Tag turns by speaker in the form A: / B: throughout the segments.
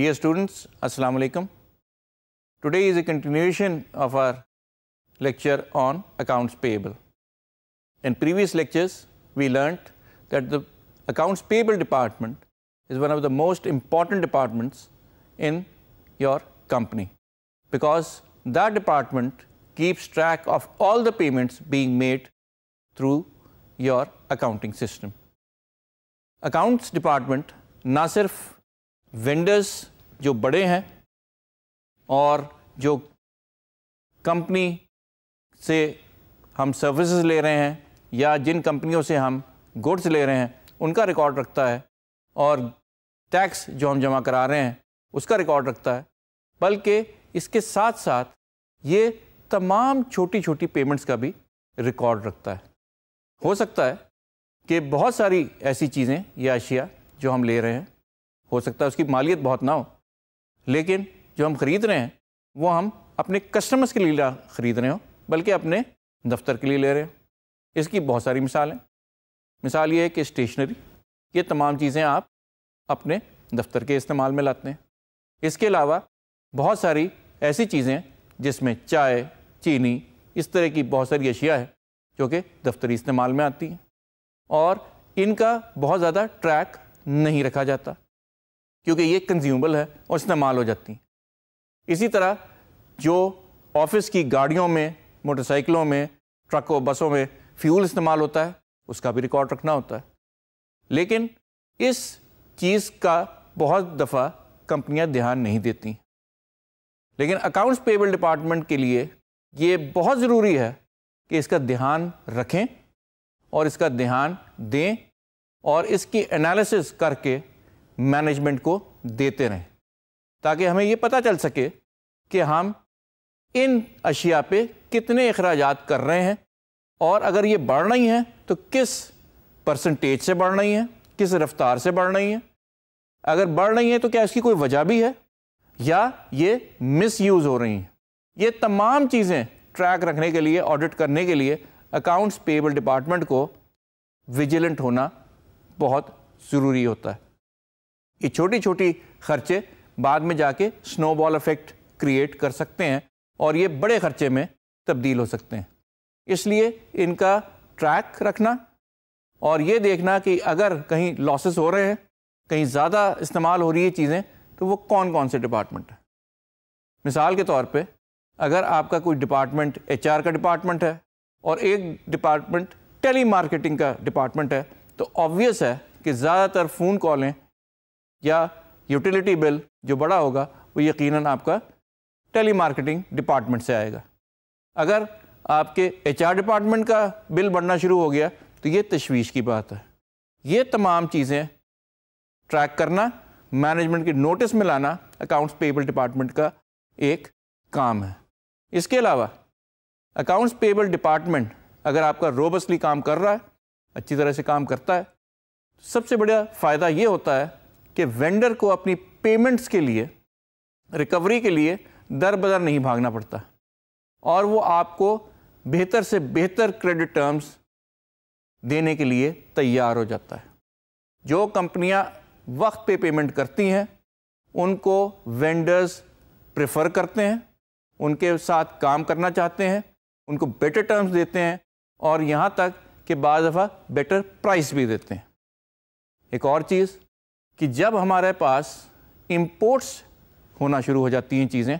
A: Dear students, Assalamu alaikum. Today is a continuation of our lecture on accounts payable. In previous lectures, we learnt that the accounts payable department is one of the most important departments in your company because that department keeps track of all the payments being made through your accounting system. Accounts department na vendors जो बड़े हैं और जो company से हम services ले रहे हैं या जिन कंपनियों से हम गुड्स ले रहे हैं उनका रिकॉर्ड रखता है और टैक्स जो हम जमा करा रहे हैं उसका रिकॉर्ड रखता है बल्कि इसके साथ साथ ये तमाम छोटी छोटी पेमेंट्स का भी रिकॉर्ड रखता है हो सकता है कि बहुत सारी ऐसी चीज़ें या अशिया जो हम ले रहे हैं हो सकता है उसकी मालियत बहुत ना हो लेकिन जो हम ख़रीद रहे हैं वो हम अपने कस्टमर्स के लिए ख़रीद रहे हो बल्कि अपने दफ्तर के लिए ले रहे हो इसकी बहुत सारी मिसाल हैं मिसाल ये है कि स्टेशनरी ये तमाम चीज़ें आप अपने दफ्तर के इस्तेमाल में लाते हैं इसके अलावा बहुत सारी ऐसी चीज़ें जिसमें चाय चीनी इस तरह की बहुत सारी अशिया है जो कि दफ्तरी इस्तेमाल में आती हैं और इनका बहुत ज़्यादा ट्रैक नहीं रखा जाता क्योंकि ये कंज्यूमेबल है और इस्तेमाल हो जाती हैं इसी तरह जो ऑफिस की गाड़ियों में मोटरसाइकिलों में ट्रकों बसों में फ्यूल इस्तेमाल होता है उसका भी रिकॉर्ड रखना होता है लेकिन इस चीज़ का बहुत दफ़ा कंपनियां ध्यान नहीं देती लेकिन अकाउंट्स पेबल डिपार्टमेंट के लिए ये बहुत ज़रूरी है कि इसका ध्यान रखें और इसका ध्यान दें और इसकी एनालिसिस करके मैनेजमेंट को देते रहें ताकि हमें ये पता चल सके कि हम इन अशिया पे कितने अखराज कर रहे हैं और अगर ये बढ़ रही हैं तो किस परसेंटेज से बढ़ रही हैं किस रफ्तार से बढ़ रही हैं अगर बढ़ रही हैं तो क्या इसकी कोई वजह भी है या ये मिस यूज़ हो रही हैं ये तमाम चीज़ें ट्रैक रखने के लिए ऑडिट करने के लिए अकाउंट्स पेबल डिपार्टमेंट को विजिलेंट होना बहुत ज़रूरी होता है ये छोटी छोटी खर्चे बाद में जाके स्नोबॉल इफेक्ट क्रिएट कर सकते हैं और ये बड़े खर्चे में तब्दील हो सकते हैं इसलिए इनका ट्रैक रखना और ये देखना कि अगर कहीं लॉसेस हो रहे हैं कहीं ज़्यादा इस्तेमाल हो रही है चीज़ें तो वो कौन कौन से डिपार्टमेंट है मिसाल के तौर पे अगर आपका कोई डिपार्टमेंट एचआर का डिपार्टमेंट है और एक डिपार्टमेंट टेली मार्केटिंग का डिपार्टमेंट है तो ऑब्वियस है कि ज़्यादातर फ़ोन कॉलें या यूटिलिटी बिल जो बड़ा होगा वो यकीनन आपका टेली मार्केटिंग डिपार्टमेंट से आएगा अगर आपके एच आर डिपार्टमेंट का बिल बढ़ना शुरू हो गया तो ये तशवीश की बात है ये तमाम चीज़ें ट्रैक करना मैनेजमेंट की नोटिस में लाना अकाउंट्स पेबल डिपार्टमेंट का एक काम है इसके अलावा अकाउंट्स पेबल डिपार्टमेंट अगर आपका रोबस्टली काम कर रहा है अच्छी तरह से काम करता है तो सबसे बड़ा फ़ायदा ये होता है कि वेंडर को अपनी पेमेंट्स के लिए रिकवरी के लिए दर बदर नहीं भागना पड़ता और वो आपको बेहतर से बेहतर क्रेडिट टर्म्स देने के लिए तैयार हो जाता है जो कंपनियां वक्त पे पेमेंट करती हैं उनको वेंडर्स प्रेफर करते हैं उनके साथ काम करना चाहते हैं उनको बेटर टर्म्स देते हैं और यहाँ तक कि बज दफ़ा बेटर प्राइस भी देते हैं एक और चीज़ कि जब हमारे पास इम्पोर्ट्स होना शुरू हो जाती हैं चीज़ें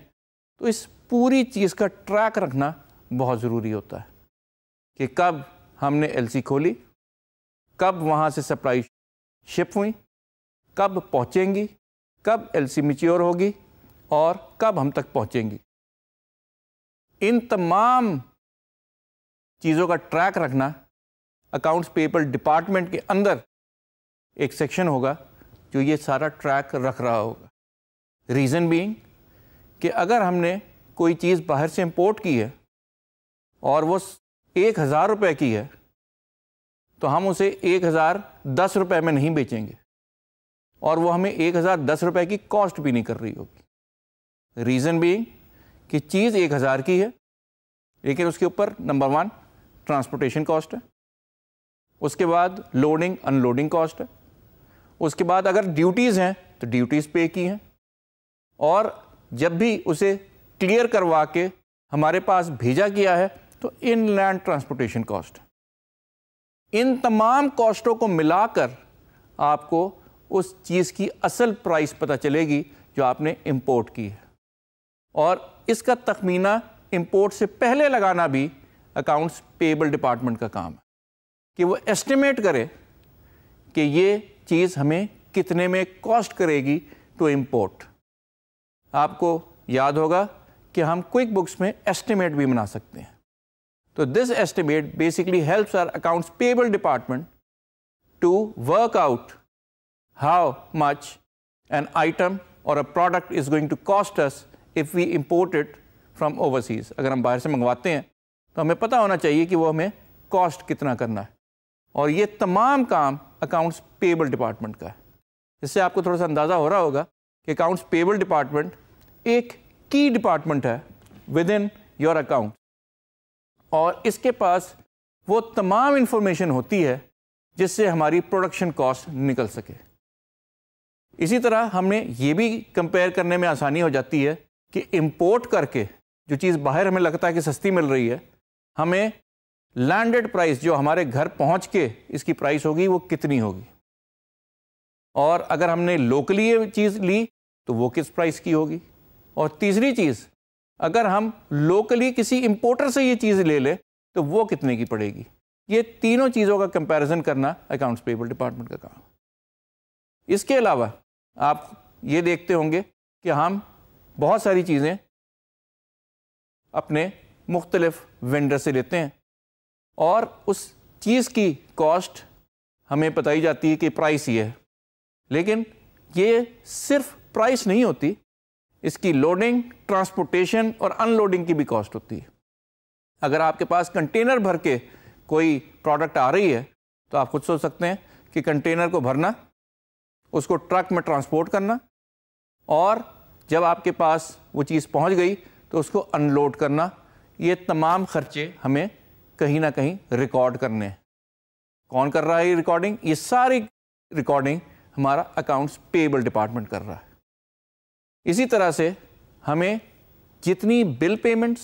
A: तो इस पूरी चीज़ का ट्रैक रखना बहुत ज़रूरी होता है कि कब हमने एलसी खोली कब वहाँ से सप्लाई शिप हुई कब पहुँचेंगी कब एलसी मिच्योर होगी और कब हम तक पहुँचेंगी इन तमाम चीज़ों का ट्रैक रखना अकाउंट्स पेपर डिपार्टमेंट के अंदर एक सेक्शन होगा जो ये सारा ट्रैक रख रहा होगा रीज़न बीइंग कि अगर हमने कोई चीज़ बाहर से इंपोर्ट की है और वो एक हज़ार रुपये की है तो हम उसे एक हज़ार दस रुपये में नहीं बेचेंगे और वो हमें एक हज़ार दस रुपये की कॉस्ट भी नहीं कर रही होगी रीज़न बीइंग कि चीज़ एक हज़ार की है लेकिन उसके ऊपर नंबर वन ट्रांसपोर्टेशन कॉस्ट है उसके बाद लोडिंग अनलोडिंग कॉस्ट है उसके बाद अगर ड्यूटीज़ हैं तो ड्यूटीज़ पे की हैं और जब भी उसे क्लियर करवा के हमारे पास भेजा गया है तो इन लैंड ट्रांसपोर्टेशन कॉस्ट इन तमाम कॉस्टों को मिलाकर आपको उस चीज़ की असल प्राइस पता चलेगी जो आपने इंपोर्ट की है और इसका तखमीना इंपोर्ट से पहले लगाना भी अकाउंट्स पेबल डिपार्टमेंट का काम है कि वो एस्टिमेट करे कि ये चीज़ हमें कितने में कॉस्ट करेगी टू इम्पोर्ट आपको याद होगा कि हम क्विक बुक्स में एस्टिमेट भी बना सकते हैं तो this estimate basically helps our accounts payable department to work out how much an item or a product is going to cost us if we import it from overseas अगर हम बाहर से मंगवाते हैं तो हमें पता होना चाहिए कि वो हमें कॉस्ट कितना करना है और ये तमाम काम अकाउंट्स पेबल डिपार्टमेंट का है इससे आपको थोड़ा सा अंदाज़ा हो रहा होगा कि अकाउंट्स पेबल डिपार्टमेंट एक की डिपार्टमेंट है विद इन योर अकाउंट और इसके पास वो तमाम इन्फॉर्मेशन होती है जिससे हमारी प्रोडक्शन कॉस्ट निकल सके इसी तरह हमने ये भी कंपेयर करने में आसानी हो जाती है कि इम्पोर्ट करके जो चीज़ बाहर हमें लगता है कि सस्ती मिल रही है हमें लैंडेड प्राइस जो हमारे घर पहुंच के इसकी प्राइस होगी वो कितनी होगी और अगर हमने लोकली ये चीज़ ली तो वो किस प्राइस की होगी और तीसरी चीज़ अगर हम लोकली किसी इम्पोर्टर से ये चीज़ ले लें तो वो कितने की पड़ेगी ये तीनों चीज़ों का कंपैरिजन करना अकाउंट्स पेबल डिपार्टमेंट का काम इसके अलावा आप ये देखते होंगे कि हम बहुत सारी चीज़ें अपने मुख्तलफ वेंडर से लेते हैं और उस चीज़ की कॉस्ट हमें बताई जाती है कि प्राइस ये है लेकिन ये सिर्फ प्राइस नहीं होती इसकी लोडिंग ट्रांसपोर्टेशन और अनलोडिंग की भी कॉस्ट होती है अगर आपके पास कंटेनर भर के कोई प्रोडक्ट आ रही है तो आप खुद सोच सकते हैं कि कंटेनर को भरना उसको ट्रक में ट्रांसपोर्ट करना और जब आपके पास वो चीज़ पहुंच गई तो उसको अनलोड करना ये तमाम खर्चे हमें कहीं ना कहीं रिकॉर्ड करने हैं कौन कर रहा है ये रिकॉर्डिंग ये सारी रिकॉर्डिंग हमारा अकाउंट्स पेबल डिपार्टमेंट कर रहा है इसी तरह से हमें जितनी बिल पेमेंट्स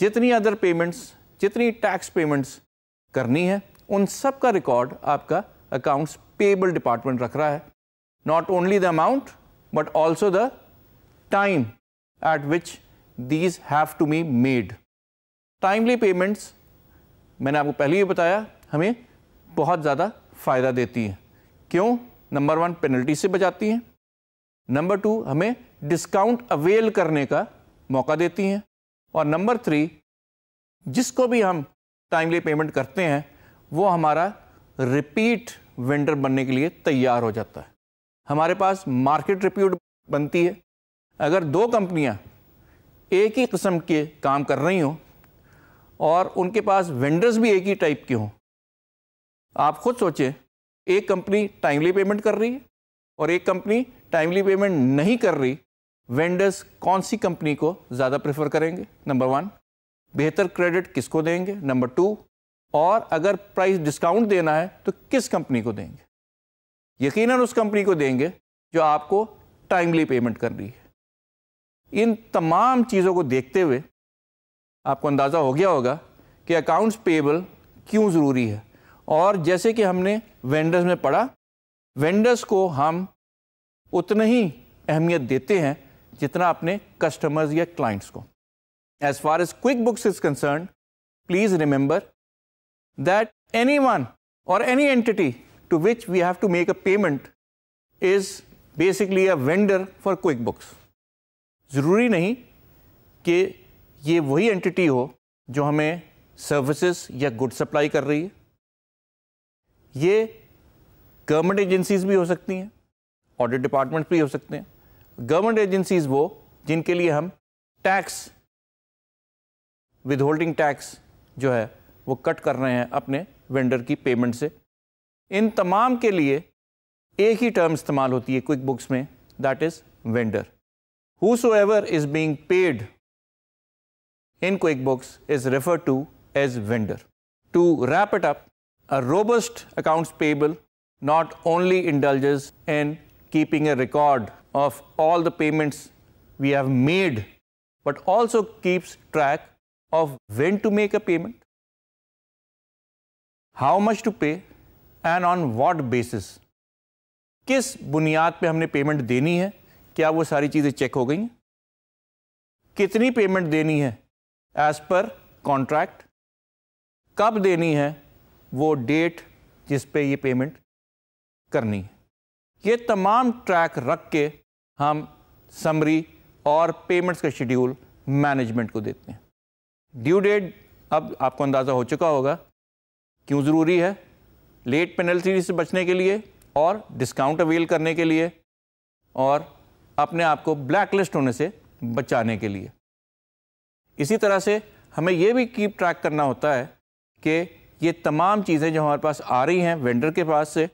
A: जितनी अदर पेमेंट्स जितनी टैक्स पेमेंट्स करनी है उन सब का रिकॉर्ड आपका अकाउंट्स पेबल डिपार्टमेंट रख रहा है not only the amount but also the time at which these have to be made timely payments मैंने आपको पहले ही बताया हमें बहुत ज़्यादा फ़ायदा देती है क्यों नंबर वन पेनल्टी से बचाती हैं नंबर टू हमें डिस्काउंट अवेल करने का मौका देती हैं और नंबर थ्री जिसको भी हम टाइमली पेमेंट करते हैं वो हमारा रिपीट वेंडर बनने के लिए तैयार हो जाता है हमारे पास मार्केट रिप्यूट बनती है अगर दो कंपनियां एक ही किस्म के काम कर रही हों और उनके पास वेंडर्स भी एक ही टाइप के हों आप खुद सोचें एक कंपनी टाइमली पेमेंट कर रही है और एक कंपनी टाइमली पेमेंट नहीं कर रही वेंडर्स कौन सी कंपनी को ज़्यादा प्रेफर करेंगे नंबर वन बेहतर क्रेडिट किसको देंगे नंबर टू और अगर प्राइस डिस्काउंट देना है तो किस कंपनी को देंगे यकीनन उस कंपनी को देंगे जो आपको टाइमली पेमेंट कर रही है इन तमाम चीज़ों को देखते हुए आपको अंदाज़ा हो गया होगा कि अकाउंट्स पेबल क्यों ज़रूरी है और जैसे कि हमने वेंडर्स में पढ़ा वेंडर्स को हम उतना ही अहमियत देते हैं जितना अपने कस्टमर्स या क्लाइंट्स को as far as QuickBooks is concern please remember that any one any entity to which we have to make a payment is basically a vendor for QuickBooks ज़रूरी नहीं कि ये वही entity हो जो हमें services या good supply कर रही है ये गवर्नमेंट एजेंसीज भी हो सकती हैं ऑडिट डिपार्टमेंट भी हो सकते हैं गवर्नमेंट एजेंसीज वो जिनके लिए हम टैक्स विदहोल्डिंग टैक्स जो है वो कट कर रहे हैं अपने वेंडर की पेमेंट से इन तमाम के लिए एक ही टर्म इस्तेमाल होती है क्विक बुक्स में that is vendor whosoever is being paid QuickBooks is refer to as vendor to wrap it up A robust accounts payable not only indulges in keeping a record of all the payments we have made, but also keeps track of when to make a payment, how much to pay, and on what basis. किस बुनियाद पे हमने payment देनी है क्या वो सारी चीज़ें चेक हो गई कितनी पेमेंट देनी है एज पर कॉन्ट्रैक्ट कब देनी है वो डेट जिस पे ये पेमेंट करनी है ये तमाम ट्रैक रख के हम समरी और पेमेंट्स का शेड्यूल मैनेजमेंट को देते हैं ड्यू डेट अब आपको अंदाज़ा हो चुका होगा क्यों ज़रूरी है लेट पेनल्टी से बचने के लिए और डिस्काउंट अवेल करने के लिए और अपने आप को ब्लैक लिस्ट होने से बचाने के लिए इसी तरह से हमें यह भी कीप ट्रैक करना होता है कि ये तमाम चीज़ें जो हमारे पास आ रही हैं वेंडर के पास से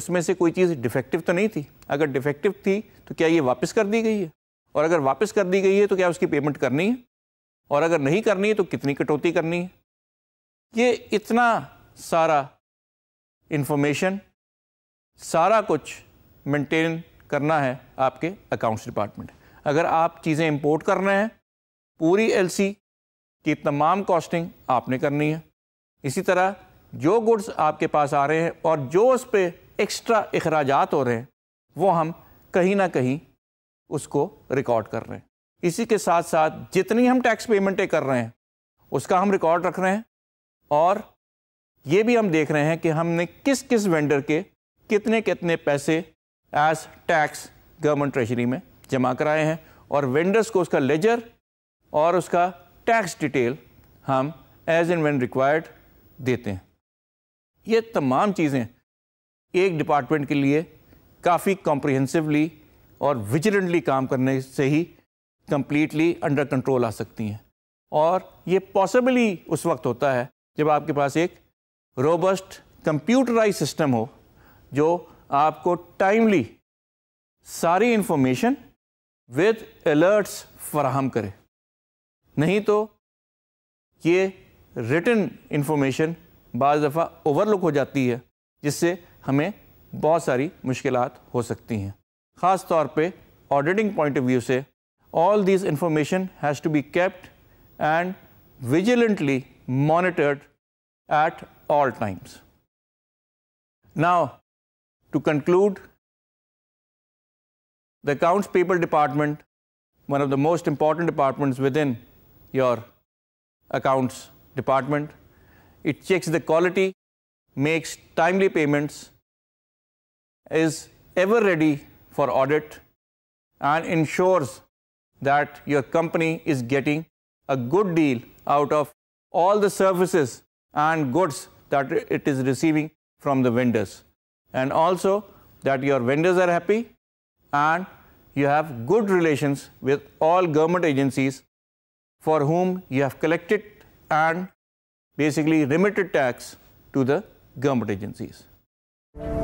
A: उसमें से कोई चीज़ डिफेक्टिव तो नहीं थी अगर डिफेक्टिव थी तो क्या ये वापस कर दी गई है और अगर वापस कर दी गई है तो क्या उसकी पेमेंट करनी है और अगर नहीं करनी है तो कितनी कटौती करनी है ये इतना सारा इन्फॉर्मेशन सारा कुछ मेंटेन करना है आपके अकाउंट्स डिपार्टमेंट अगर आप चीज़ें इंपोर्ट कर रहे हैं पूरी एलसी की तमाम कॉस्टिंग आपने करनी है इसी तरह जो गुड्स आपके पास आ रहे हैं और जो उस पर एक्स्ट्रा अखराज हो रहे हैं वो हम कहीं ना कहीं उसको रिकॉर्ड कर रहे हैं इसी के साथ साथ जितनी हम टैक्स पेमेंटें कर रहे हैं उसका हम रिकॉर्ड रख रहे हैं और ये भी हम देख रहे हैं कि हमने किस किस वेंडर के कितने कितने पैसे एज टैक्स गवर्नमेंट ट्रेजरी में जमा कराए हैं और वेंडर्स को उसका लेजर और उसका टैक्स डिटेल हम एज एंड वेन रिक्वायर्ड देते हैं ये तमाम चीज़ें एक डिपार्टमेंट के लिए काफ़ी कॉम्प्रिहेंसिवली और विजिलेंटली काम करने से ही कम्प्लीटली अंडर कंट्रोल आ सकती हैं और ये पॉसिबली उस वक्त होता है जब आपके पास एक रोबस्ट कंप्यूटराइज सिस्टम हो जो आपको टाइमली सारी इंफॉर्मेशन विद अलर्ट्स फराहम करे नहीं तो ये रिटन इन्फॉर्मेशन बज दफ़ा ओवरलुक हो जाती है जिससे हमें बहुत सारी मुश्किल हो सकती हैं ख़ास तौर पर ऑडिटिंग पॉइंट ऑफ व्यू से all this information has to be kept and vigilantly monitored at all times now to conclude the accounts people department one of the most important departments within your accounts department. It checks the quality, makes timely payments, is ever ready for audit, and ensures that your company is getting a good deal out of all the services and goods that it is receiving from the vendors. And also that your vendors are happy and you have good relations with all government agencies for whom you have collected and basically remitted tax to the government agencies.